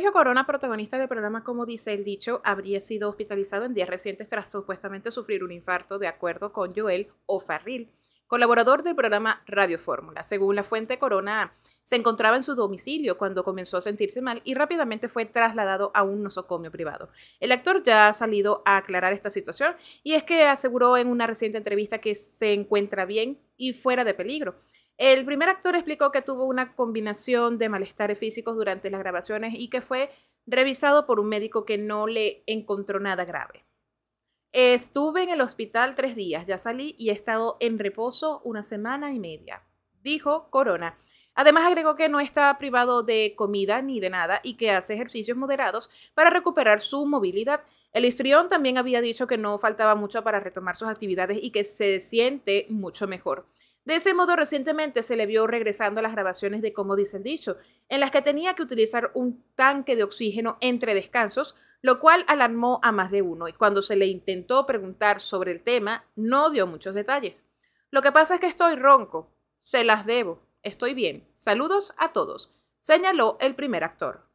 Sergio Corona, protagonista del programa Como dice el dicho, habría sido hospitalizado en días recientes tras supuestamente sufrir un infarto, de acuerdo con Joel O'Farrill, colaborador del programa Radio Fórmula. Según la fuente Corona, se encontraba en su domicilio cuando comenzó a sentirse mal y rápidamente fue trasladado a un nosocomio privado. El actor ya ha salido a aclarar esta situación y es que aseguró en una reciente entrevista que se encuentra bien y fuera de peligro. El primer actor explicó que tuvo una combinación de malestares físicos durante las grabaciones y que fue revisado por un médico que no le encontró nada grave. Estuve en el hospital tres días, ya salí y he estado en reposo una semana y media, dijo Corona. Además agregó que no está privado de comida ni de nada y que hace ejercicios moderados para recuperar su movilidad. El histrión también había dicho que no faltaba mucho para retomar sus actividades y que se siente mucho mejor. De ese modo, recientemente se le vio regresando a las grabaciones de Como dicen dicho, en las que tenía que utilizar un tanque de oxígeno entre descansos, lo cual alarmó a más de uno, y cuando se le intentó preguntar sobre el tema, no dio muchos detalles. Lo que pasa es que estoy ronco, se las debo, estoy bien, saludos a todos, señaló el primer actor.